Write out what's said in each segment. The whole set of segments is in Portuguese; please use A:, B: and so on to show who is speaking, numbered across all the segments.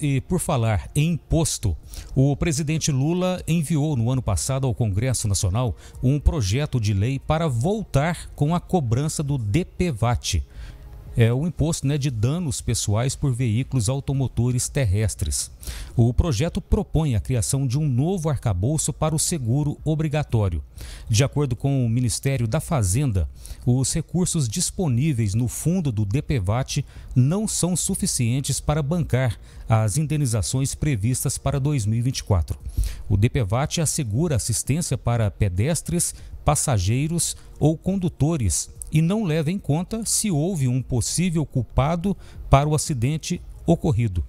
A: E por falar em imposto, o presidente Lula enviou no ano passado ao Congresso Nacional um projeto de lei para voltar com a cobrança do DPVAT é, o imposto né, de danos pessoais por veículos automotores terrestres. O projeto propõe a criação de um novo arcabouço para o seguro obrigatório. De acordo com o Ministério da Fazenda, os recursos disponíveis no fundo do DPVAT não são suficientes para bancar as indenizações previstas para 2024. O DPVAT assegura assistência para pedestres, passageiros ou condutores e não leva em conta se houve um possível culpado para o acidente ocorrido.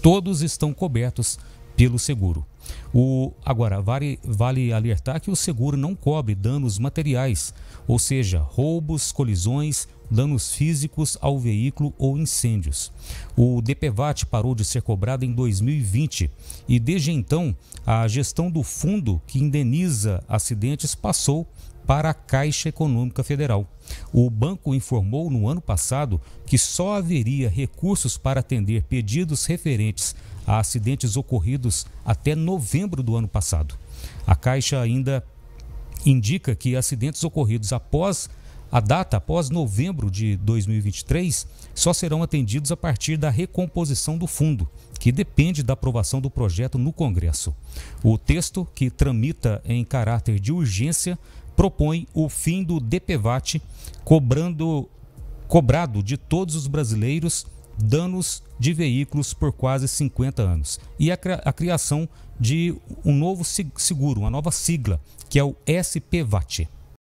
A: Todos estão cobertos pelo seguro. O, agora, vale, vale alertar que o seguro não cobre danos materiais, ou seja, roubos, colisões, danos físicos ao veículo ou incêndios. O DPVAT parou de ser cobrado em 2020 e, desde então, a gestão do fundo que indeniza acidentes passou para a Caixa Econômica Federal. O banco informou no ano passado que só haveria recursos para atender pedidos referentes a acidentes ocorridos até novembro do ano passado. A Caixa ainda indica que acidentes ocorridos após a data após novembro de 2023 só serão atendidos a partir da recomposição do fundo, que depende da aprovação do projeto no Congresso. O texto, que tramita em caráter de urgência, propõe o fim do DPVAT, cobrando, cobrado de todos os brasileiros danos de veículos por quase 50 anos e a, a criação de um novo seguro, uma nova sigla, que é o SPVAT.